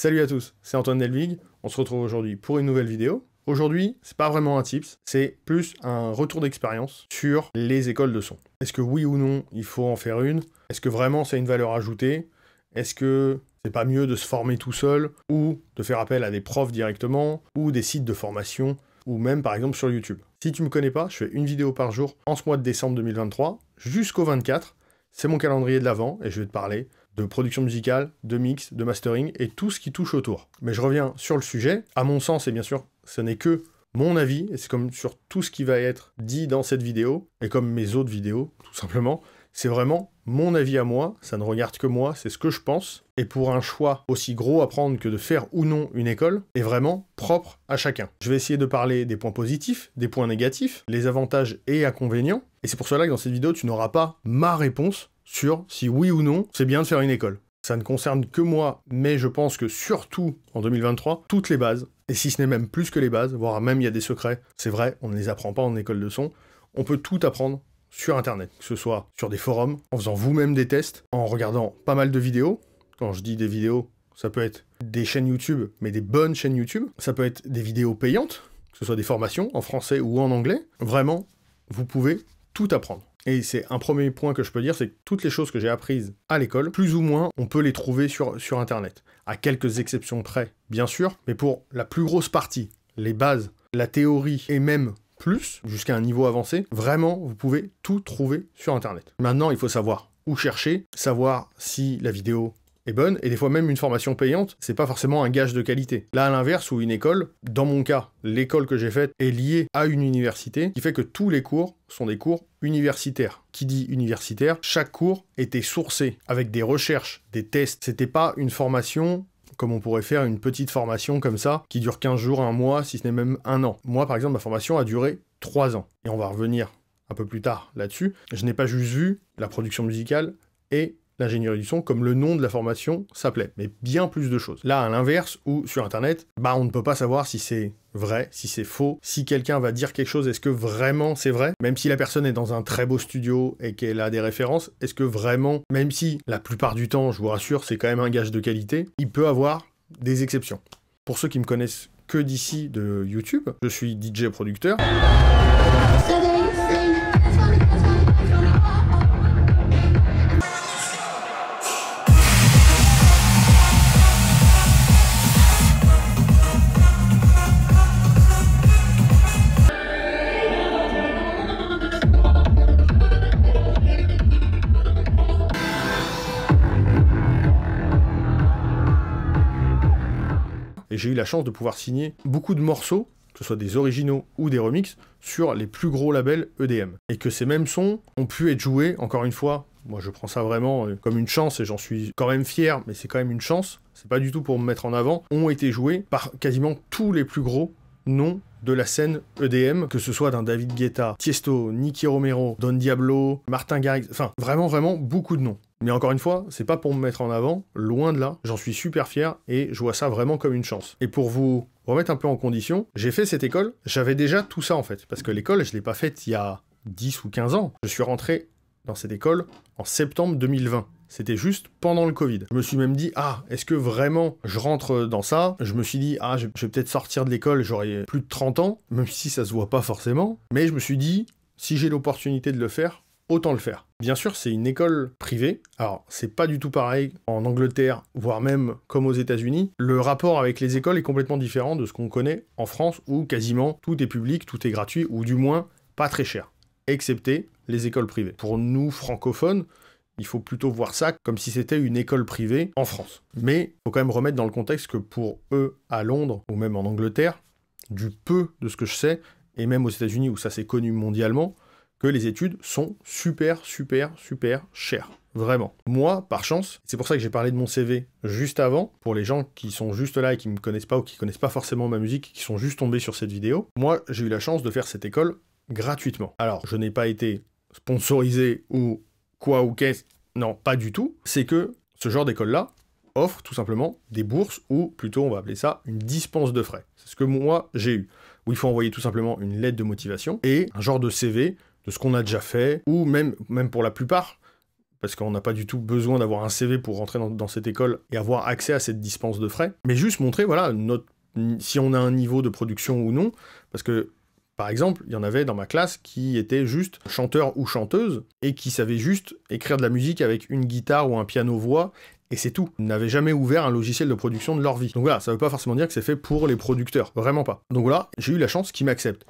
Salut à tous, c'est Antoine Delvig. On se retrouve aujourd'hui pour une nouvelle vidéo. Aujourd'hui, c'est pas vraiment un tips, c'est plus un retour d'expérience sur les écoles de son. Est-ce que oui ou non, il faut en faire une Est-ce que vraiment c'est une valeur ajoutée Est-ce que c'est pas mieux de se former tout seul ou de faire appel à des profs directement ou des sites de formation ou même par exemple sur YouTube Si tu me connais pas, je fais une vidéo par jour en ce mois de décembre 2023 jusqu'au 24. C'est mon calendrier de l'avant et je vais te parler de production musicale, de mix, de mastering et tout ce qui touche autour. Mais je reviens sur le sujet. À mon sens, et bien sûr, ce n'est que mon avis, et c'est comme sur tout ce qui va être dit dans cette vidéo, et comme mes autres vidéos, tout simplement, c'est vraiment mon avis à moi, ça ne regarde que moi, c'est ce que je pense, et pour un choix aussi gros à prendre que de faire ou non une école, est vraiment propre à chacun. Je vais essayer de parler des points positifs, des points négatifs, les avantages et inconvénients, et c'est pour cela que dans cette vidéo, tu n'auras pas ma réponse, sur si oui ou non c'est bien de faire une école. Ça ne concerne que moi, mais je pense que surtout en 2023, toutes les bases, et si ce n'est même plus que les bases, voire même il y a des secrets, c'est vrai, on ne les apprend pas en école de son, on peut tout apprendre sur Internet, que ce soit sur des forums, en faisant vous-même des tests, en regardant pas mal de vidéos. Quand je dis des vidéos, ça peut être des chaînes YouTube, mais des bonnes chaînes YouTube. Ça peut être des vidéos payantes, que ce soit des formations en français ou en anglais. Vraiment, vous pouvez tout apprendre. Et c'est un premier point que je peux dire, c'est que toutes les choses que j'ai apprises à l'école, plus ou moins, on peut les trouver sur, sur Internet. À quelques exceptions près, bien sûr, mais pour la plus grosse partie, les bases, la théorie et même plus, jusqu'à un niveau avancé, vraiment, vous pouvez tout trouver sur Internet. Maintenant, il faut savoir où chercher, savoir si la vidéo est bonne, et des fois même une formation payante, c'est pas forcément un gage de qualité. Là, à l'inverse, ou une école, dans mon cas, l'école que j'ai faite est liée à une université, qui fait que tous les cours sont des cours universitaires. Qui dit universitaire, chaque cours était sourcé avec des recherches, des tests. C'était pas une formation comme on pourrait faire une petite formation comme ça, qui dure 15 jours, un mois, si ce n'est même un an. Moi, par exemple, ma formation a duré 3 ans. Et on va revenir un peu plus tard là-dessus. Je n'ai pas juste vu la production musicale et l'ingénierie du son, comme le nom de la formation s'appelait, mais bien plus de choses. Là, à l'inverse, où sur Internet, bah, on ne peut pas savoir si c'est vrai, si c'est faux, si quelqu'un va dire quelque chose, est-ce que vraiment c'est vrai Même si la personne est dans un très beau studio et qu'elle a des références, est-ce que vraiment, même si la plupart du temps, je vous rassure, c'est quand même un gage de qualité, il peut avoir des exceptions. Pour ceux qui me connaissent que d'ici de YouTube, je suis DJ producteur. j'ai eu la chance de pouvoir signer beaucoup de morceaux, que ce soit des originaux ou des remixes, sur les plus gros labels EDM. Et que ces mêmes sons ont pu être joués, encore une fois, moi je prends ça vraiment euh, comme une chance et j'en suis quand même fier, mais c'est quand même une chance, c'est pas du tout pour me mettre en avant, ont été joués par quasiment tous les plus gros noms de la scène EDM, que ce soit d'un David Guetta, Tiesto, Nicky Romero, Don Diablo, Martin Garrix, enfin vraiment vraiment beaucoup de noms. Mais encore une fois, c'est pas pour me mettre en avant, loin de là, j'en suis super fier et je vois ça vraiment comme une chance. Et pour vous remettre un peu en condition, j'ai fait cette école, j'avais déjà tout ça en fait, parce que l'école, je l'ai pas faite il y a 10 ou 15 ans. Je suis rentré dans cette école en septembre 2020. C'était juste pendant le Covid. Je me suis même dit, ah, est-ce que vraiment je rentre dans ça Je me suis dit, ah, je, vais peut-être sortir de l'école, j'aurai plus de 30 ans, même si ça se voit pas forcément. Mais je me suis dit, si j'ai l'opportunité de le faire, autant le faire. Bien sûr, c'est une école privée. Alors, c'est pas du tout pareil en Angleterre, voire même comme aux États-Unis. Le rapport avec les écoles est complètement différent de ce qu'on connaît en France où quasiment tout est public, tout est gratuit ou du moins pas très cher, excepté les écoles privées. Pour nous francophones, il faut plutôt voir ça comme si c'était une école privée en France. Mais faut quand même remettre dans le contexte que pour eux, à Londres ou même en Angleterre, du peu de ce que je sais, et même aux États-Unis où ça s'est connu mondialement, que les études sont super, super, super chères. Vraiment. Moi, par chance, c'est pour ça que j'ai parlé de mon CV juste avant, pour les gens qui sont juste là et qui ne me connaissent pas ou qui ne connaissent pas forcément ma musique, qui sont juste tombés sur cette vidéo, moi, j'ai eu la chance de faire cette école gratuitement. Alors, je n'ai pas été sponsorisé ou quoi ou qu'est-ce, non, pas du tout. C'est que ce genre d'école-là, offre tout simplement des bourses ou plutôt on va appeler ça une dispense de frais. C'est ce que moi j'ai eu. Où il faut envoyer tout simplement une lettre de motivation et un genre de CV ce qu'on a déjà fait, ou même, même pour la plupart, parce qu'on n'a pas du tout besoin d'avoir un CV pour rentrer dans, cette école et avoir accès à cette dispense de frais, mais juste montrer, voilà, si on a un niveau de production ou non, parce que, par exemple, il y en avait dans ma classe qui étaient juste chanteurs ou chanteuses, et qui savaient juste écrire de la musique avec une guitare ou un piano-voix, et c'est tout. Ils n'avaient jamais ouvert un logiciel de production de leur vie. Donc voilà, ça ne veut pas forcément dire que c'est fait pour les producteurs, vraiment pas. Donc voilà, j'ai eu la chance qu'ils m'acceptent.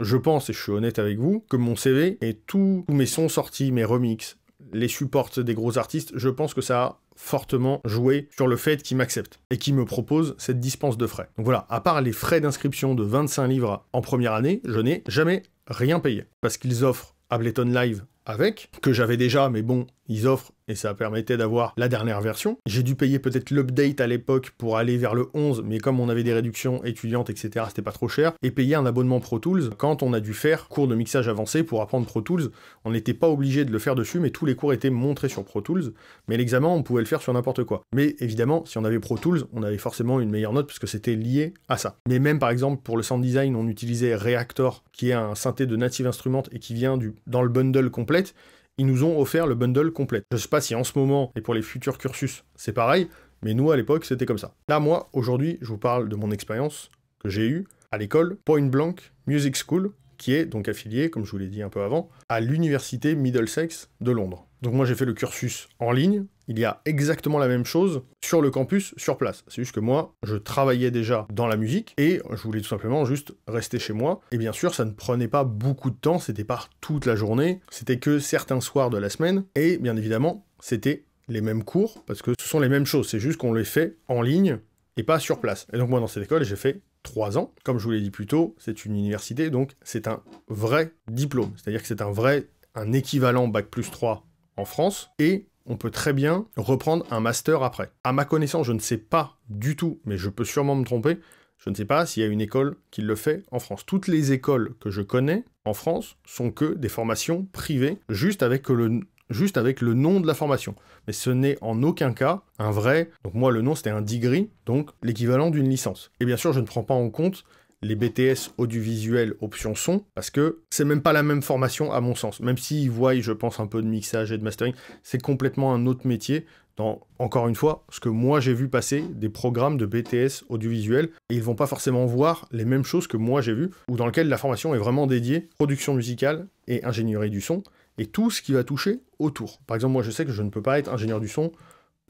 Je pense, et je suis honnête avec vous, que mon CV et tous mes sons sortis, mes remixes, les supports des gros artistes, je pense que ça a fortement joué sur le fait qu'ils m'acceptent et qu'ils me proposent cette dispense de frais. Donc voilà, à part les frais d'inscription de 25 livres en première année, je n'ai jamais rien payé. Parce qu'ils offrent Ableton Live avec, que j'avais déjà, mais bon, ils offrent, et ça permettait d'avoir la dernière version. J'ai dû payer peut-être l'update à l'époque pour aller vers le 11, mais comme on avait des réductions étudiantes, etc., c'était pas trop cher, et payer un abonnement Pro Tools quand on a dû faire cours de mixage avancé pour apprendre Pro Tools. On n'était pas obligé de le faire dessus, mais tous les cours étaient montrés sur Pro Tools, mais l'examen, on pouvait le faire sur n'importe quoi. Mais évidemment, si on avait Pro Tools, on avait forcément une meilleure note, puisque c'était lié à ça. Mais même, par exemple, pour le sound design, on utilisait Reactor, qui est un synthé de Native Instruments et qui vient du, dans le bundle complète, ils nous ont offert le bundle complet. Je sais pas si en ce moment et pour les futurs cursus, c'est pareil, mais nous à l'époque, c'était comme ça. Là, moi, aujourd'hui, je vous parle de mon expérience que j'ai eue à l'école Point Blank Music School, qui est donc affiliée, comme je vous l'ai dit un peu avant, à l'université Middlesex de Londres. Donc moi j'ai fait le cursus en ligne, il y a exactement la même chose sur le campus, sur place. C'est juste que moi, je travaillais déjà dans la musique et je voulais tout simplement juste rester chez moi. Et bien sûr, ça ne prenait pas beaucoup de temps, c'était pas toute la journée, c'était que certains soirs de la semaine. Et bien évidemment, c'était les mêmes cours parce que ce sont les mêmes choses, c'est juste qu'on les fait en ligne et pas sur place. Et donc moi, dans cette école, j'ai fait trois ans. Comme je vous l'ai dit plus tôt, c'est une université, donc c'est un vrai diplôme. C'est-à-dire que c'est un vrai, un équivalent Bac plus 3 en France, et on peut très bien reprendre un master après. À ma connaissance, je ne sais pas du tout, mais je peux sûrement me tromper, je ne sais pas s'il y a une école qui le fait en France. Toutes les écoles que je connais en France sont que des formations privées, juste avec le, juste avec le nom de la formation. Mais ce n'est en aucun cas un vrai. Donc moi, le nom, c'était un degree, donc l'équivalent d'une licence. Et bien sûr, je ne prends pas en compte les BTS audiovisuel option son, parce que c'est même pas la même formation à mon sens. Même s'ils voient, je pense, un peu de mixage et de mastering, c'est complètement un autre métier. Dans, encore une fois, ce que moi j'ai vu passer, des programmes de BTS audiovisuel et ils vont pas forcément voir les mêmes choses que moi j'ai vu, ou dans lequel la formation est vraiment dédiée, production musicale et ingénierie du son, et tout ce qui va toucher autour. Par exemple, moi je sais que je ne peux pas être ingénieur du son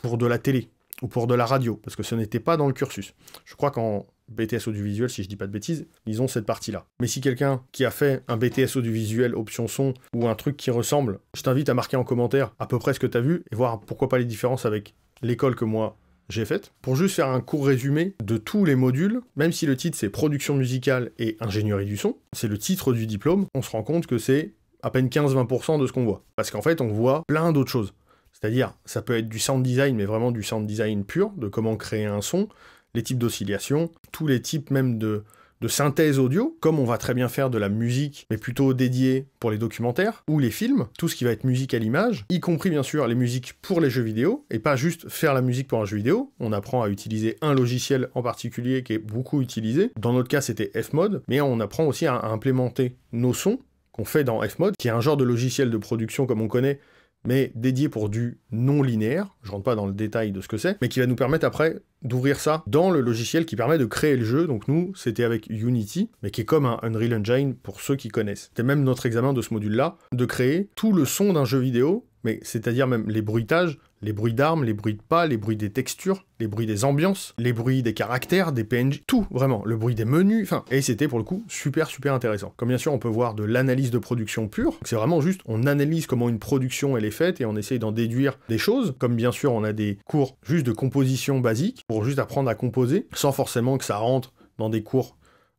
pour de la télé ou pour de la radio, parce que ce n'était pas dans le cursus. Je crois qu'en BTS audiovisuel, si je dis pas de bêtises, ils ont cette partie-là. Mais si quelqu'un qui a fait un BTS audiovisuel option son ou un truc qui ressemble, je t'invite à marquer en commentaire à peu près ce que tu as vu et voir pourquoi pas les différences avec l'école que moi j'ai faite. Pour juste faire un court résumé de tous les modules, même si le titre c'est production musicale et ingénierie du son, c'est le titre du diplôme, on se rend compte que c'est à peine 15-20% de ce qu'on voit. Parce qu'en fait, on voit plein d'autres choses. C'est-à-dire, ça peut être du sound design, mais vraiment du sound design pur, de comment créer un son, les types d'oscillations, tous les types même de, synthèse audio, comme on va très bien faire de la musique, mais plutôt dédiée pour les documentaires ou les films, tout ce qui va être musique à l'image, y compris bien sûr les musiques pour les jeux vidéo, et pas juste faire la musique pour un jeu vidéo. On apprend à utiliser un logiciel en particulier qui est beaucoup utilisé. Dans notre cas, c'était Fmod, mais on apprend aussi à, implémenter nos sons qu'on fait dans Fmod, qui est un genre de logiciel de production comme on connaît, mais dédié pour du non linéaire, je rentre pas dans le détail de ce que c'est, mais qui va nous permettre après d'ouvrir ça dans le logiciel qui permet de créer le jeu. Donc nous, c'était avec Unity, mais qui est comme un Unreal Engine pour ceux qui connaissent. C'était même notre examen de ce module-là, de créer tout le son d'un jeu vidéo, mais c'est-à-dire même les bruitages, les bruits d'armes, les bruits de pas, les bruits des textures, les bruits des ambiances, les bruits des caractères, des PNJ, tout vraiment, le bruit des menus, enfin, et c'était pour le coup super super intéressant. Comme bien sûr on peut voir de l'analyse de production pure, c'est vraiment juste on analyse comment une production elle est faite et on essaye d'en déduire des choses, comme bien sûr on a des cours juste de composition basique pour juste apprendre à composer, sans forcément que ça rentre dans des cours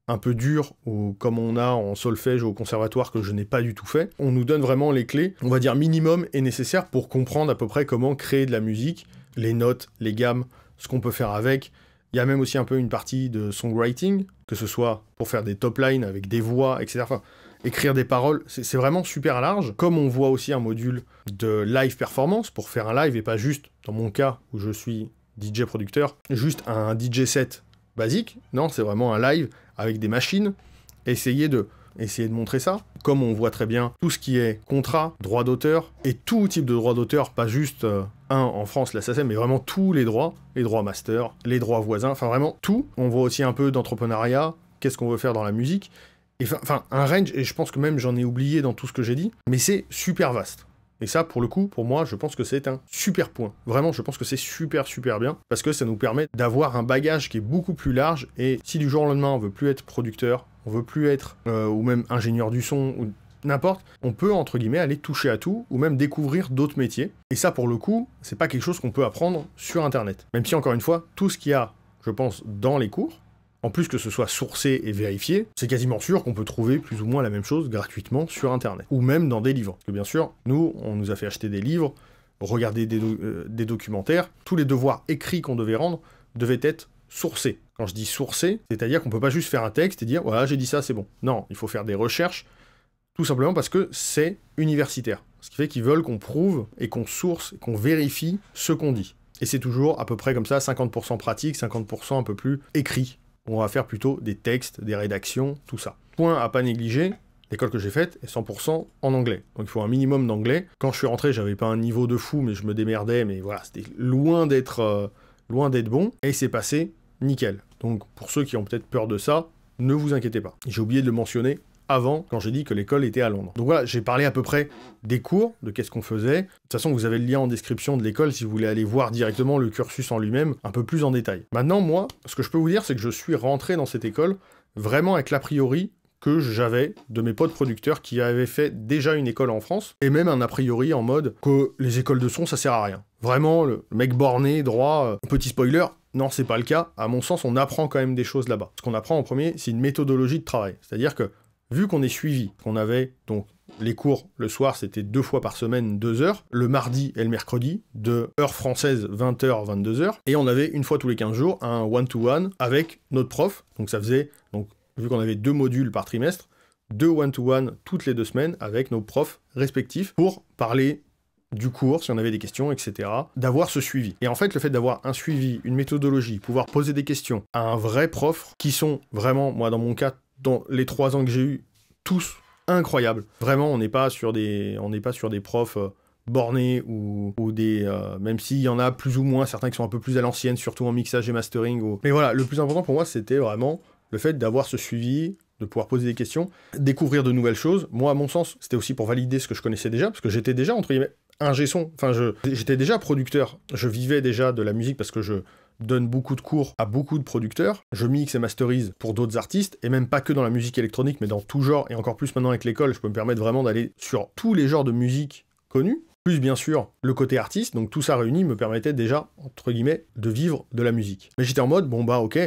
un peu dur, ou comme on a en solfège au conservatoire que je n'ai pas du tout fait, on nous donne vraiment les clés, on va dire minimum et nécessaire pour comprendre à peu près comment créer de la musique, les notes, les gammes, ce qu'on peut faire avec. Il y a même aussi un peu une partie de songwriting, que ce soit pour faire des top lines avec des voix, etc. écrire des paroles, c'est vraiment super large. Comme on voit aussi un module de live performance pour faire un live et pas juste, dans mon cas où je suis DJ producteur, juste un DJ set basique. Non, c'est vraiment un live avec des machines, essayer de, essayer de montrer ça. Comme on voit très bien tout ce qui est contrat, droit d'auteur, et tout type de droit d'auteur, pas juste euh, un en France, la SACEM, mais vraiment tous les droits, les droits master, les droits voisins, enfin vraiment tout. On voit aussi un peu d'entrepreneuriat, qu'est-ce qu'on veut faire dans la musique. Enfin, un range, et je pense que même j'en ai oublié dans tout ce que j'ai dit, mais c'est super vaste. Et ça, pour le coup, pour moi, je pense que c'est un super point. Vraiment, je pense que c'est super, super bien, parce que ça nous permet d'avoir un bagage qui est beaucoup plus large, et si du jour au lendemain, on veut plus être producteur, on veut plus être, euh, ou même ingénieur du son, ou n'importe, on peut entre guillemets aller toucher à tout ou même découvrir d'autres métiers. Et ça pour le coup, c'est pas quelque chose qu'on peut apprendre sur internet. Même si encore une fois, tout ce qu'il y a, je pense, dans les cours, en plus que ce soit sourcé et vérifié, c'est quasiment sûr qu'on peut trouver plus ou moins la même chose gratuitement sur Internet, ou même dans des livres. Parce que bien sûr, nous, on nous a fait acheter des livres, regarder des, euh, documentaires, tous les devoirs écrits qu'on devait rendre devaient être sourcés. Quand je dis sourcés, c'est-à-dire qu'on ne peut pas juste faire un texte et dire voilà j'ai dit ça, c'est bon. Non, il faut faire des recherches, tout simplement parce que c'est universitaire. Ce qui fait qu'ils veulent qu'on prouve et qu'on source, et qu'on vérifie ce qu'on dit. Et c'est toujours à peu près comme ça, 50% pratique, 50% un peu plus écrit. On va faire plutôt des textes, des rédactions, tout ça. Point à pas négliger, L'école que j'ai faite est 100% en anglais. Donc il faut un minimum d'anglais. Quand je suis rentré, j'avais pas un niveau de fou, mais je me démerdais, mais voilà, c'était loin d'être euh, loin d'être bon. Et c'est passé nickel. Donc pour ceux qui ont peut-être peur de ça, ne vous inquiétez pas. J'ai oublié de le mentionner, avant, quand j'ai dit que l'école était à Londres. Donc voilà, j'ai parlé à peu près des cours, de qu'est-ce qu'on faisait. De toute façon, vous avez le lien en description de l'école si vous voulez aller voir directement le cursus en lui-même un peu plus en détail. Maintenant, moi, ce que je peux vous dire, c'est que je suis rentré dans cette école vraiment avec l'a priori que j'avais de mes potes producteurs qui avaient fait déjà une école en France, et même un a priori en mode que les écoles de son, ça sert à rien. Vraiment, le mec borné, droit, euh, petit spoiler, non, c'est pas le cas. À mon sens, on apprend quand même des choses là-bas. Ce qu'on apprend en premier, c'est une méthodologie de travail. C'est-à-dire que vu qu'on est suivi, qu'on avait donc les cours le soir, c'était deux fois par semaine, deux heures, le mardi et le mercredi, de heure française, 20h, 22h, et on avait une fois tous les 15 jours un one-to-one avec notre prof, donc ça faisait, donc, vu qu'on avait deux modules par trimestre, deux one-to-one -one toutes les deux semaines avec nos profs respectifs pour parler du cours, si on avait des questions, etc., d'avoir ce suivi. Et en fait, le fait d'avoir un suivi, une méthodologie, pouvoir poser des questions à un vrai prof, qui sont vraiment, moi dans mon cas, dans les trois ans que j'ai eu, tous incroyables. Vraiment, on n'est pas sur des, on n'est pas sur des profs euh, bornés ou, des, euh, même s'il y en a plus ou moins certains qui sont un peu plus à l'ancienne, surtout en mixage et mastering. Mais voilà, le plus important pour moi, c'était vraiment le fait d'avoir ce suivi, de pouvoir poser des questions, découvrir de nouvelles choses. Moi, à mon sens, c'était aussi pour valider ce que je connaissais déjà, parce que j'étais déjà entre guillemets un son. Enfin, j'étais déjà producteur. Je vivais déjà de la musique parce que je donne beaucoup de cours à beaucoup de producteurs. Je mixe et masterise pour d'autres artistes, et même pas que dans la musique électronique, mais dans tout genre, et encore plus maintenant avec l'école, je peux me permettre vraiment d'aller sur tous les genres de musique connus. Plus bien sûr le côté artiste, donc tout ça réuni me permettait déjà, entre guillemets, de vivre de la musique. Mais j'étais en mode, bon bah ok,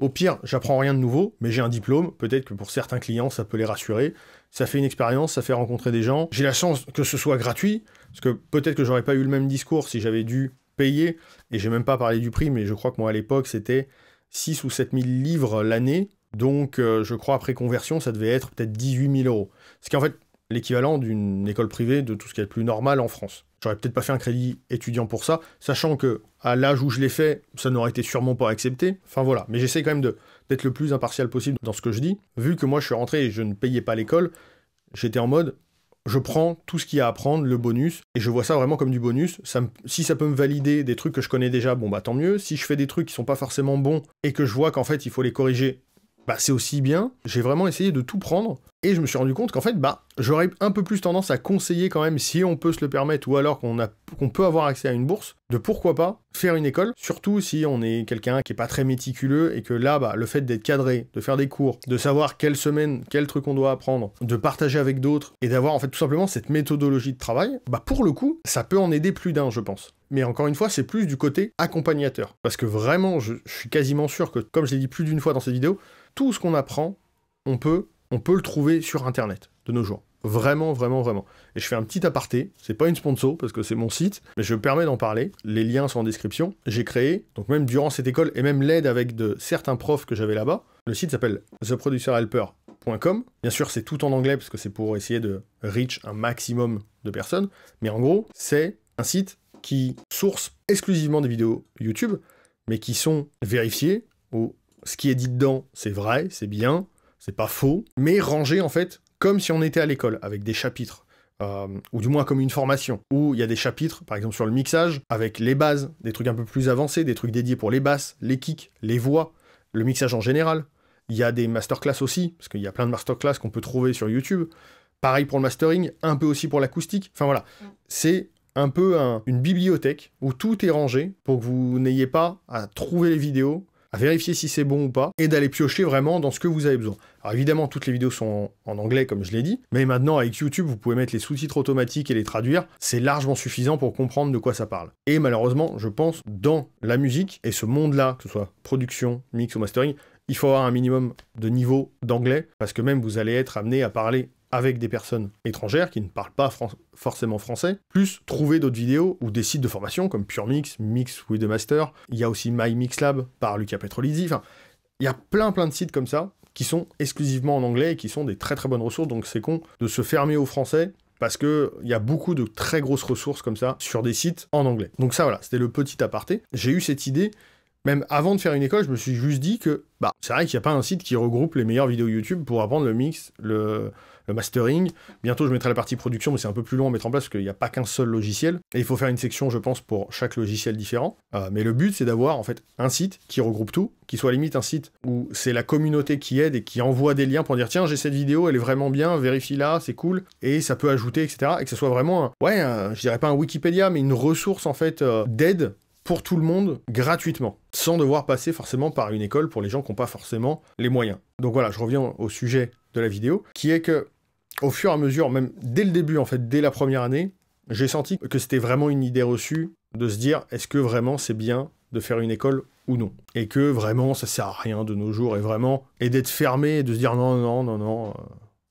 au pire, j'apprends rien de nouveau, mais j'ai un diplôme, peut-être que pour certains clients, ça peut les rassurer. Ça fait une expérience, ça fait rencontrer des gens. J'ai la chance que ce soit gratuit, parce que peut-être que j'aurais pas eu le même discours si j'avais dû payer, et j'ai même pas parlé du prix, mais je crois que moi à l'époque c'était 6 ou 7 000 livres l'année, donc euh, je crois après conversion ça devait être peut-être 18 000 euros. Ce qui est en fait l'équivalent d'une école privée de tout ce qui est plus normal en France. J'aurais peut-être pas fait un crédit étudiant pour ça, sachant que à l'âge où je l'ai fait, ça n'aurait été sûrement pas accepté. Enfin voilà, mais j'essaie quand même d'être le plus impartial possible dans ce que je dis. Vu que moi je suis rentré et je ne payais pas l'école, j'étais en mode je prends tout ce qu'il y a à prendre, le bonus, et je vois ça vraiment comme du bonus. si ça peut me valider des trucs que je connais déjà, bon bah tant mieux. Si je fais des trucs qui sont pas forcément bons et que je vois qu'en fait il faut les corriger, bah c'est aussi bien. J'ai vraiment essayé de tout prendre et je me suis rendu compte qu'en fait, bah, j'aurais un peu plus tendance à conseiller quand même, si on peut se le permettre, ou alors qu'on peut avoir accès à une bourse, de pourquoi pas faire une école, surtout si on est quelqu'un qui n'est pas très méticuleux et que là, bah, le fait d'être cadré, de faire des cours, de savoir quelle semaine, quel truc on doit apprendre, de partager avec d'autres et d'avoir en fait tout simplement cette méthodologie de travail, bah pour le coup, ça peut en aider plus d'un, je pense. Mais encore une fois, c'est plus du côté accompagnateur. Parce que vraiment, je, je suis quasiment sûr que, comme je l'ai dit plus d'une fois dans cette vidéo, tout ce qu'on apprend, on peut on peut le trouver sur Internet de nos jours. Vraiment, vraiment, vraiment. Et je fais un petit aparté, c'est pas une sponsor parce que c'est mon site, mais je me permets d'en parler. Les liens sont en description. J'ai créé, donc même durant cette école et même l'aide avec de certains profs que j'avais là-bas, le site s'appelle theproducerhelper.com. Bien sûr, c'est tout en anglais parce que c'est pour essayer de reach un maximum de personnes, mais en gros, c'est un site qui source exclusivement des vidéos YouTube, mais qui sont vérifiées, où ce qui est dit dedans, c'est vrai, c'est bien, c'est pas faux, mais rangé en fait comme si on était à l'école, avec des chapitres. Euh, ou du moins comme une formation, où il y a des chapitres, par exemple sur le mixage, avec les bases, des trucs un peu plus avancés, des trucs dédiés pour les basses, les kicks, les voix, le mixage en général. Il y a des masterclass aussi, parce qu'il y a plein de masterclass qu'on peut trouver sur YouTube. Pareil pour le mastering, un peu aussi pour l'acoustique. Enfin voilà, mm. c'est un peu une bibliothèque où tout est rangé pour que vous n'ayez pas à trouver les vidéos, vérifier si c'est bon ou pas, et d'aller piocher vraiment dans ce que vous avez besoin. Alors évidemment, toutes les vidéos sont en anglais, comme je l'ai dit, mais maintenant avec YouTube, vous pouvez mettre les sous-titres automatiques et les traduire, c'est largement suffisant pour comprendre de quoi ça parle. Et malheureusement, je pense, dans la musique, et ce monde-là, que ce soit production, mix ou mastering, il faut avoir un minimum de niveau d'anglais, parce que même vous allez être amené à parler avec des personnes étrangères qui ne parlent pas forcément français, plus trouver d'autres vidéos ou des sites de formation comme PureMix, Mix, Mix with the Master, il y a aussi My Mix Lab par Luca Petrolizzi, enfin, il y a plein plein de sites comme ça qui sont exclusivement en anglais et qui sont des très très bonnes ressources, donc c'est con de se fermer aux français parce qu'il y a beaucoup de très grosses ressources comme ça sur des sites en anglais. Donc ça voilà, c'était le petit aparté. J'ai eu cette idée même avant de faire une école, je me suis juste dit que bah, c'est vrai qu'il n'y a pas un site qui regroupe les meilleures vidéos YouTube pour apprendre le mix, le, mastering. Bientôt, je mettrai la partie production, mais c'est un peu plus long à mettre en place parce qu'il n'y a pas qu'un seul logiciel. Et il faut faire une section, je pense, pour chaque logiciel différent. Euh, mais le but, c'est d'avoir en fait un site qui regroupe tout, qui soit limite un site où c'est la communauté qui aide et qui envoie des liens pour dire tiens, j'ai cette vidéo, elle est vraiment bien, vérifie la c'est cool, et ça peut ajouter, etc. Et que ce soit vraiment, un, ouais, je dirais pas un Wikipédia, mais une ressource en fait euh, d'aide pour tout le monde gratuitement, sans devoir passer forcément par une école pour les gens qui n'ont pas forcément les moyens. Donc voilà, je reviens au sujet de la vidéo, qui est que au fur et à mesure, même dès le début en fait, dès la première année, j'ai senti que c'était vraiment une idée reçue de se dire est-ce que vraiment c'est bien de faire une école ou non. Et que vraiment ça sert à rien de nos jours et vraiment, et d'être fermé et de se dire non, non, non, non, euh,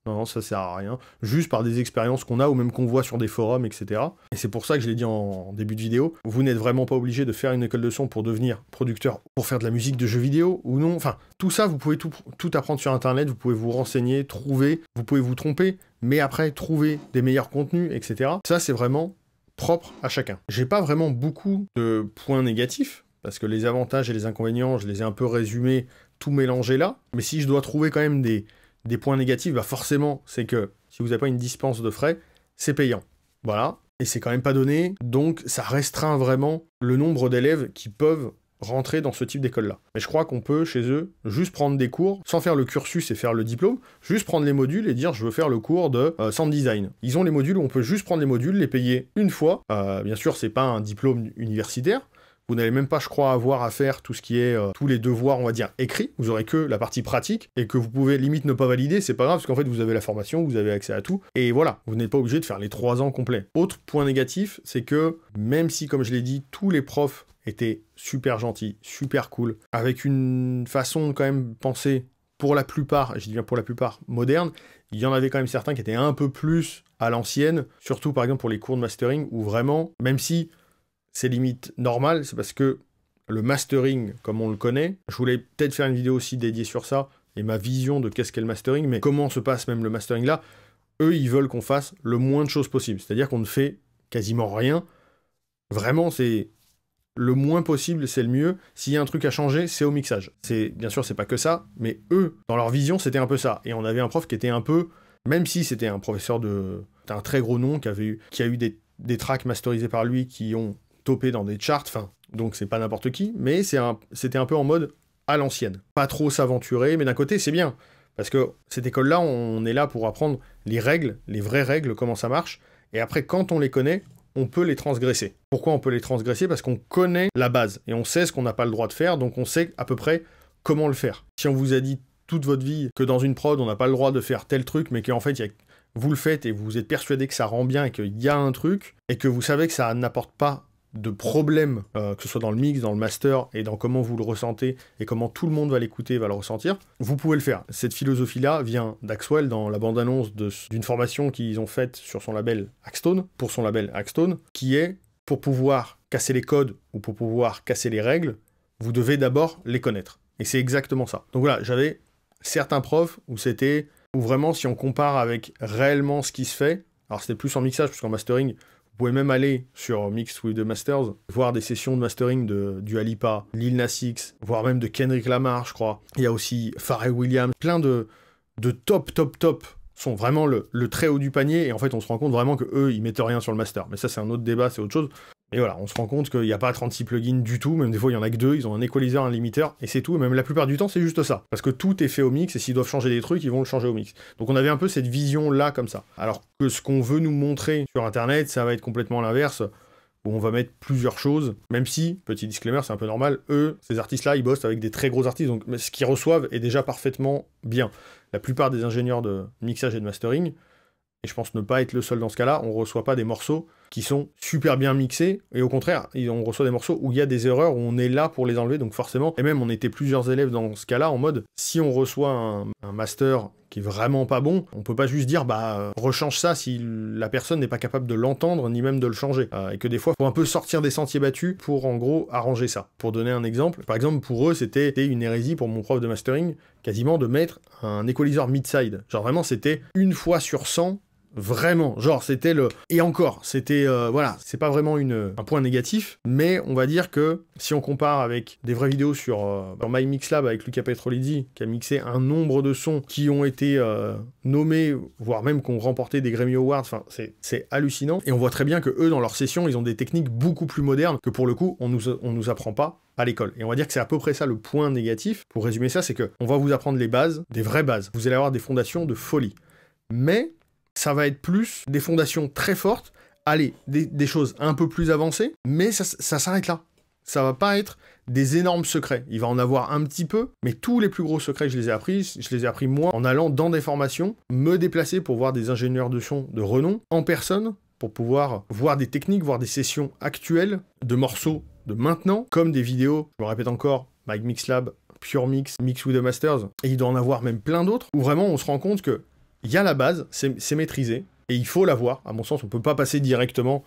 non, non, ça sert à rien. Juste par des expériences qu'on a ou même qu'on voit sur des forums, etc. Et c'est pour ça que je l'ai dit en, début de vidéo, vous n'êtes vraiment pas obligé de faire une école de son pour devenir producteur, pour faire de la musique de jeux vidéo ou non. Enfin, tout ça, vous pouvez tout, tout apprendre sur Internet, vous pouvez vous renseigner, trouver, vous pouvez vous tromper, mais après, trouver des meilleurs contenus, etc. Ça, c'est vraiment propre à chacun. J'ai pas vraiment beaucoup de points négatifs, parce que les avantages et les inconvénients, je les ai un peu résumés, tout mélangé là. Mais si je dois trouver quand même des, des points négatifs, bah, forcément, c'est que si vous n'avez pas une dispense de frais, c'est payant. Voilà. Et c'est quand même pas donné, donc ça restreint vraiment le nombre d'élèves qui peuvent rentrer dans ce type d'école-là. Mais je crois qu'on peut, chez eux, juste prendre des cours, sans faire le cursus et faire le diplôme, juste prendre les modules et dire je veux faire le cours de euh, sound design. Ils ont les modules où on peut juste prendre les modules, les payer une fois. Euh, bien sûr, c'est pas un diplôme universitaire, vous n'allez même pas, je crois, avoir à faire tout ce qui est euh, tous les devoirs, on va dire, écrits. Vous aurez que la partie pratique et que vous pouvez limite ne pas valider. C'est pas grave parce qu'en fait, vous avez la formation, vous avez accès à tout. Et voilà, vous n'êtes pas obligé de faire les trois ans complets. Autre point négatif, c'est que même si, comme je l'ai dit, tous les profs étaient super gentils, super cool, avec une façon quand même pensée, pour la plupart, je dis bien pour la plupart, moderne, il y en avait quand même certains qui étaient un peu plus à l'ancienne, surtout par exemple pour les cours de mastering, où vraiment, même si c'est limite normal, c'est parce que le mastering, comme on le connaît, je voulais peut-être faire une vidéo aussi dédiée sur ça, et ma vision de qu'est-ce qu'est le mastering, mais comment se passe même le mastering là, eux, ils veulent qu'on fasse le moins de choses possible. C'est-à-dire qu'on ne fait quasiment rien. Vraiment, c'est le moins possible, c'est le mieux. S'il y a un truc à changer, c'est au mixage. C'est bien sûr, c'est pas que ça, mais eux, dans leur vision, c'était un peu ça. Et on avait un prof qui était un peu, même si c'était un professeur de, un très gros nom qui avait eu, qui a eu des, des tracks masterisés par lui qui ont topé dans des charts, enfin, donc c'est pas n'importe qui, mais c'était un, un peu en mode à l'ancienne. Pas trop s'aventurer, mais d'un côté, c'est bien. Parce que cette école-là, on est là pour apprendre les règles, les vraies règles, comment ça marche. Et après, quand on les connaît, on peut les transgresser. Pourquoi on peut les transgresser Parce qu'on connaît la base et on sait ce qu'on n'a pas le droit de faire, donc on sait à peu près comment le faire. Si on vous a dit toute votre vie que dans une prod, on n'a pas le droit de faire tel truc, mais qu'en fait, vous le faites et vous êtes persuadé que ça rend bien et qu'il y a un truc, et que vous savez que ça n'apporte pas de problèmes, euh, que ce soit dans le mix, dans le master, et dans comment vous le ressentez, et comment tout le monde va l'écouter, va le ressentir, vous pouvez le faire. Cette philosophie-là vient d'Axwell dans la bande-annonce d'une formation qu'ils ont faite sur son label Axtone, pour son label Axtone, qui est, pour pouvoir casser les codes ou pour pouvoir casser les règles, vous devez d'abord les connaître. Et c'est exactement ça. Donc voilà, j'avais certains profs où c'était, où vraiment si on compare avec réellement ce qui se fait, alors c'était plus en mixage, parce qu'en mastering, vous pouvez même aller sur Mixed with the Masters, voir des sessions de mastering de, du Alipa, Lil Nas X, voire même de Kendrick Lamar, je crois. Il y a aussi Pharrell Williams, plein de, de top, top, top sont vraiment le, le, très haut du panier et en fait on se rend compte vraiment que eux ils mettent rien sur le master mais ça c'est un autre débat c'est autre chose et voilà, on se rend compte qu'il n'y a pas 36 plugins du tout, même des fois il y en a que deux, ils ont un equalizer, un limiteur, et c'est tout, et même la plupart du temps c'est juste ça. Parce que tout est fait au mix, et s'ils doivent changer des trucs, ils vont le changer au mix. Donc on avait un peu cette vision-là comme ça. Alors que ce qu'on veut nous montrer sur Internet, ça va être complètement l'inverse où on va mettre plusieurs choses, même si, petit disclaimer, c'est un peu normal, eux, ces artistes-là, ils bossent avec des très gros artistes, donc ce qu'ils reçoivent est déjà parfaitement bien. La plupart des ingénieurs de mixage et de mastering, et je pense ne pas être le seul dans ce cas-là, on ne reçoit pas des morceaux qui sont super bien mixés. Et au contraire, on reçoit des morceaux où il y a des erreurs, où on est là pour les enlever. Donc forcément, et même on était plusieurs élèves dans ce cas-là en mode, si on reçoit un, master qui est vraiment pas bon, on peut pas juste dire bah euh, rechange ça si la personne n'est pas capable de l'entendre ni même de le changer. Euh, et que des fois, faut un peu sortir des sentiers battus pour en gros arranger ça. Pour donner un exemple, par exemple pour eux, c'était une hérésie pour mon prof de mastering quasiment de mettre un écoliseur mid-side. Genre vraiment c'était une fois sur 100 Vraiment, genre c'était le et encore, c'était euh, voilà, c'est pas vraiment une un point négatif, mais on va dire que si on compare avec des vraies vidéos sur, MyMixLab euh, My Mix Lab avec Luca Petrolidi, qui a mixé un nombre de sons qui ont été euh, nommés voire même qui ont remporté des Grammy Awards, enfin c'est hallucinant et on voit très bien que eux dans leur session, ils ont des techniques beaucoup plus modernes que pour le coup, on nous on nous apprend pas à l'école. Et on va dire que c'est à peu près ça le point négatif. Pour résumer ça, c'est que on va vous apprendre les bases, des vraies bases. Vous allez avoir des fondations de folie. Mais ça va être plus des fondations très fortes, allez, des, choses un peu plus avancées, mais ça, s'arrête là. Ça va pas être des énormes secrets. Il va en avoir un petit peu, mais tous les plus gros secrets, je les ai appris. Je les ai appris moi en allant dans des formations, me déplacer pour voir des ingénieurs de son de renom en personne, pour pouvoir voir des techniques, voir des sessions actuelles de morceaux de maintenant, comme des vidéos, je me répète encore, Mike Mixlab, Pure Mix, Mix with the Masters, et il doit en avoir même plein d'autres, où vraiment on se rend compte que il y a la base, c'est maîtrisé, et il faut l'avoir. À mon sens, on ne peut pas passer directement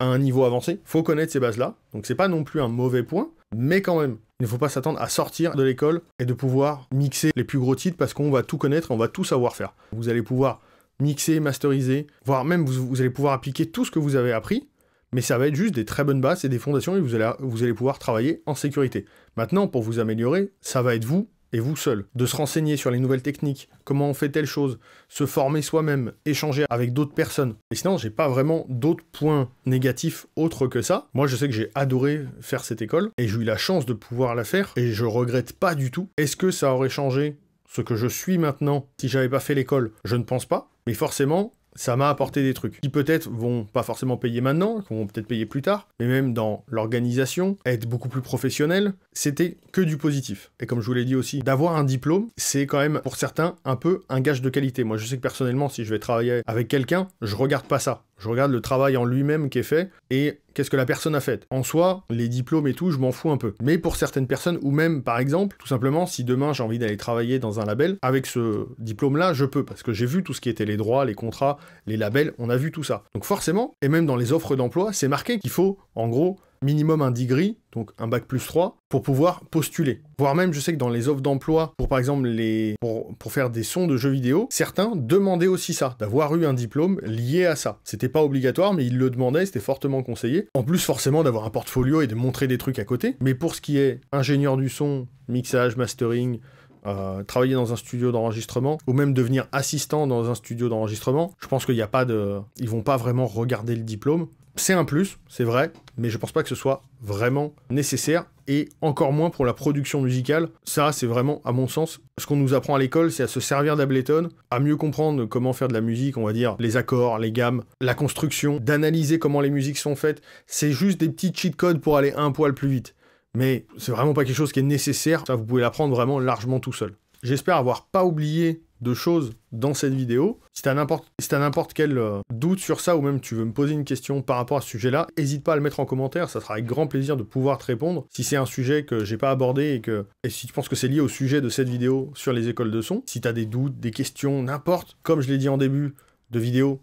à un niveau avancé. Il faut connaître ces bases-là. Donc n'est pas non plus un mauvais point, mais quand même, il ne faut pas s'attendre à sortir de l'école et de pouvoir mixer les plus gros titres parce qu'on va tout connaître, on va tout savoir faire. Vous allez pouvoir mixer, masteriser, voire même vous, vous, allez pouvoir appliquer tout ce que vous avez appris, mais ça va être juste des très bonnes bases et des fondations et vous allez, vous allez pouvoir travailler en sécurité. Maintenant, pour vous améliorer, ça va être vous et vous seul, de se renseigner sur les nouvelles techniques, comment on fait telle chose, se former soi-même, échanger avec d'autres personnes. Et sinon, j'ai pas vraiment d'autres points négatifs autres que ça. Moi, je sais que j'ai adoré faire cette école et j'ai eu la chance de pouvoir la faire et je regrette pas du tout. Est-ce que ça aurait changé ce que je suis maintenant si j'avais pas fait l'école Je ne pense pas. Mais forcément, ça m'a apporté des trucs qui peut-être vont pas forcément payer maintenant, qui vont peut-être payer plus tard, mais même dans l'organisation, être beaucoup plus professionnel, c'était que du positif. Et comme je vous l'ai dit aussi, d'avoir un diplôme, c'est quand même pour certains un peu un gage de qualité. Moi, je sais que personnellement, si je vais travailler avec quelqu'un, je regarde pas ça. Je regarde le travail en lui-même qui est fait et qu'est-ce que la personne a fait. En soi, les diplômes et tout, je m'en fous un peu. Mais pour certaines personnes, ou même par exemple, tout simplement, si demain j'ai envie d'aller travailler dans un label, avec ce diplôme-là, je peux, parce que j'ai vu tout ce qui était les droits, les contrats, les labels, on a vu tout ça. Donc forcément, et même dans les offres d'emploi, c'est marqué qu'il faut, en gros, minimum un degree, donc un bac plus 3, pour pouvoir postuler. Voire même, je sais que dans les offres d'emploi, pour par exemple les. Pour, faire des sons de jeux vidéo, certains demandaient aussi ça, d'avoir eu un diplôme lié à ça. C'était pas obligatoire, mais ils le demandaient, c'était fortement conseillé. En plus, forcément, d'avoir un portfolio et de montrer des trucs à côté. Mais pour ce qui est ingénieur du son, mixage, mastering, euh, travailler dans un studio d'enregistrement ou même devenir assistant dans un studio d'enregistrement, je pense qu'il n'y a pas de. Ils vont pas vraiment regarder le diplôme. C'est un plus, c'est vrai, mais je pense pas que ce soit vraiment nécessaire, et encore moins pour la production musicale. Ça, c'est vraiment, à mon sens, ce qu'on nous apprend à l'école, c'est à se servir d'Ableton, à mieux comprendre comment faire de la musique, on va dire, les accords, les gammes, la construction, d'analyser comment les musiques sont faites. C'est juste des petits cheat codes pour aller un poil plus vite. Mais c'est vraiment pas quelque chose qui est nécessaire, ça vous pouvez l'apprendre vraiment largement tout seul. J'espère avoir pas oublié de choses dans cette vidéo. Si t'as n'importe si n'importe quel euh, doute sur ça ou même tu veux me poser une question par rapport à ce sujet-là, hésite pas à le mettre en commentaire, ça sera avec grand plaisir de pouvoir te répondre. Si c'est un sujet que j'ai pas abordé et que et si tu penses que c'est lié au sujet de cette vidéo sur les écoles de son, si tu as des doutes, des questions, n'importe, comme je l'ai dit en début de vidéo,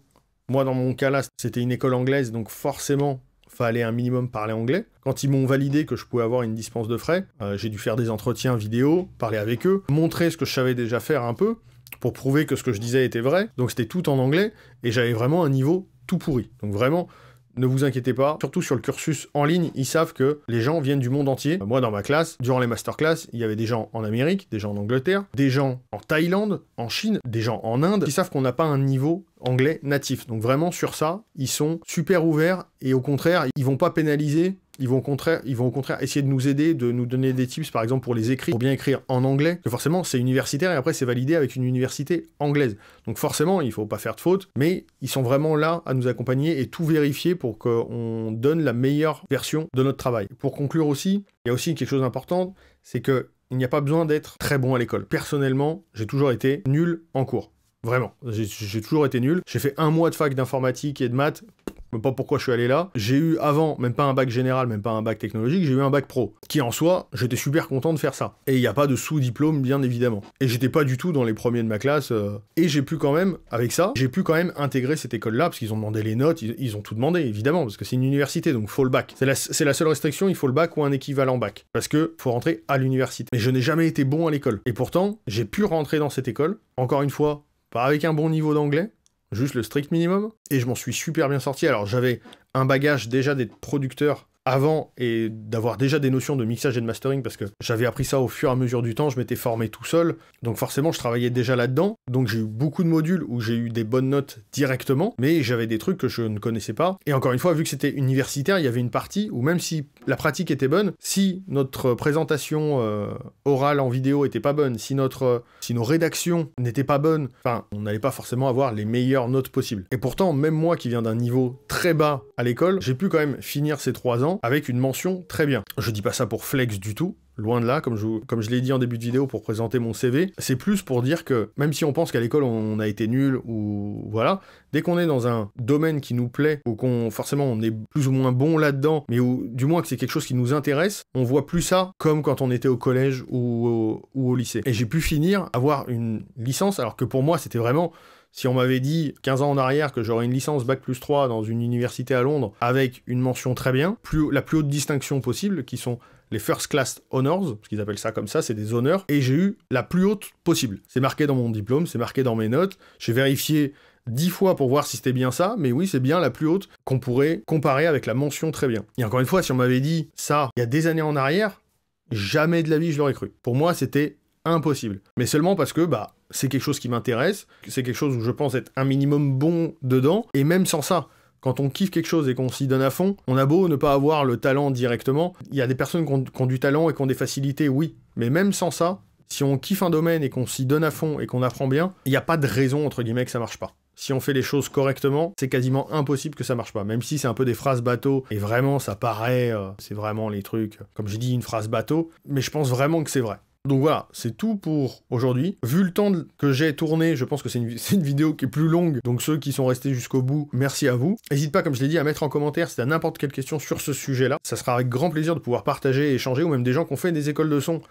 moi dans mon cas là, c'était une école anglaise donc forcément fallait un minimum parler anglais. Quand ils m'ont validé que je pouvais avoir une dispense de frais, euh, j'ai dû faire des entretiens vidéo, parler avec eux, montrer ce que je savais déjà faire un peu pour prouver que ce que je disais était vrai. Donc c'était tout en anglais et j'avais vraiment un niveau tout pourri. Donc vraiment, ne vous inquiétez pas, surtout sur le cursus en ligne, ils savent que les gens viennent du monde entier. Moi, dans ma classe, durant les masterclass, il y avait des gens en Amérique, des gens en Angleterre, des gens en Thaïlande, en Chine, des gens en Inde, ils savent qu'on n'a pas un niveau anglais natif. Donc vraiment, sur ça, ils sont super ouverts et au contraire, ils vont pas pénaliser ils vont, au contraire, ils vont au contraire essayer de nous aider, de nous donner des tips, par exemple, pour les écrire, pour bien écrire en anglais. que forcément, c'est universitaire et après, c'est validé avec une université anglaise. Donc forcément, il faut pas faire de faute, mais ils sont vraiment là à nous accompagner et tout vérifier pour qu'on donne la meilleure version de notre travail. Pour conclure aussi, il y a aussi quelque chose d'important, c'est qu'il n'y a pas besoin d'être très bon à l'école. Personnellement, j'ai toujours été nul en cours. Vraiment. J'ai toujours été nul. J'ai fait un mois de fac d'informatique et de maths même pas pourquoi je suis allé là. J'ai eu avant, même pas un bac général, même pas un bac technologique, j'ai eu un bac pro. Qui en soi, j'étais super content de faire ça. Et il n'y a pas de sous-diplôme, bien évidemment. Et j'étais pas du tout dans les premiers de ma classe. Euh. Et j'ai pu quand même, avec ça, j'ai pu quand même intégrer cette école-là, parce qu'ils ont demandé les notes, ils, ont tout demandé, évidemment, parce que c'est une université, donc faut le bac. C'est la, seule restriction, il faut le bac ou un équivalent bac. Parce que faut rentrer à l'université. Mais je n'ai jamais été bon à l'école. Et pourtant, j'ai pu rentrer dans cette école. Encore une fois, pas avec un bon niveau d'anglais, juste le strict minimum, et je m'en suis super bien sorti. Alors j'avais un bagage déjà des producteurs avant et d'avoir déjà des notions de mixage et de mastering parce que j'avais appris ça au fur et à mesure du temps, je m'étais formé tout seul, donc forcément je travaillais déjà là-dedans, donc j'ai eu beaucoup de modules où j'ai eu des bonnes notes directement, mais j'avais des trucs que je ne connaissais pas, et encore une fois vu que c'était universitaire, il y avait une partie où même si la pratique était bonne, si notre présentation euh, orale en vidéo était pas bonne, si, notre, euh, si nos rédactions n'étaient pas bonnes, enfin on n'allait pas forcément avoir les meilleures notes possibles. Et pourtant, même moi qui viens d'un niveau très bas à l'école, j'ai pu quand même finir ces trois ans avec une mention très bien. Je dis pas ça pour flex du tout, Loin de là, comme je, comme je l'ai dit en début de vidéo pour présenter mon CV, c'est plus pour dire que même si on pense qu'à l'école on a été nul ou voilà, dès qu'on est dans un domaine qui nous plaît ou qu'on forcément on est plus ou moins bon là-dedans, mais où, du moins que c'est quelque chose qui nous intéresse, on voit plus ça comme quand on était au collège ou au, lycée. Et j'ai pu finir avoir une licence alors que pour moi c'était vraiment si on m'avait dit 15 ans en arrière que j'aurais une licence Bac plus 3 dans une université à Londres avec une mention très bien, plus, la plus haute distinction possible, qui sont les First Class Honors, ce qu'ils appellent ça comme ça, c'est des honneurs, et j'ai eu la plus haute possible. C'est marqué dans mon diplôme, c'est marqué dans mes notes, j'ai vérifié dix fois pour voir si c'était bien ça, mais oui, c'est bien la plus haute qu'on pourrait comparer avec la mention très bien. Et encore une fois, si on m'avait dit ça il y a des années en arrière, jamais de la vie je l'aurais cru. Pour moi, c'était impossible. Mais seulement parce que bah c'est quelque chose qui m'intéresse, c'est quelque chose où je pense être un minimum bon dedans, et même sans ça, quand on kiffe quelque chose et qu'on s'y donne à fond, on a beau ne pas avoir le talent directement, il y a des personnes qui ont, du talent et qui ont des facilités, oui. Mais même sans ça, si on kiffe un domaine et qu'on s'y donne à fond et qu'on apprend bien, il n'y a pas de raison, entre guillemets, que ça marche pas. Si on fait les choses correctement, c'est quasiment impossible que ça marche pas. Même si c'est un peu des phrases bateau, et vraiment ça paraît, euh, c'est vraiment les trucs, comme j'ai dit, une phrase bateau, mais je pense vraiment que c'est vrai. Donc voilà, c'est tout pour aujourd'hui. Vu le temps que j'ai tourné, je pense que c'est une, vidéo qui est plus longue, donc ceux qui sont restés jusqu'au bout, merci à vous. N'hésite pas, comme je l'ai dit, à mettre en commentaire si as n'importe quelle question sur ce sujet-là. Ça sera avec grand plaisir de pouvoir partager et échanger, ou même des gens qui ont fait des écoles de son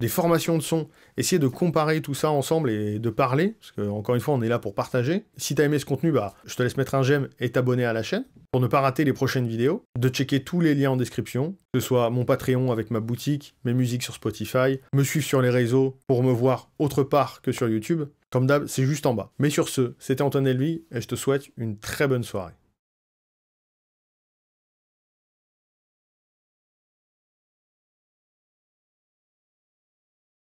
des formations de son, essayer de comparer tout ça ensemble et de parler, parce que encore une fois, on est là pour partager. Si t'as aimé ce contenu, bah, je te laisse mettre un j'aime et t'abonner à la chaîne pour ne pas rater les prochaines vidéos, de checker tous les liens en description, que ce soit mon Patreon avec ma boutique, mes musiques sur Spotify, me suivre sur les réseaux pour me voir autre part que sur YouTube. Comme d'hab, c'est juste en bas. Mais sur ce, c'était Antoine et et je te souhaite une très bonne soirée.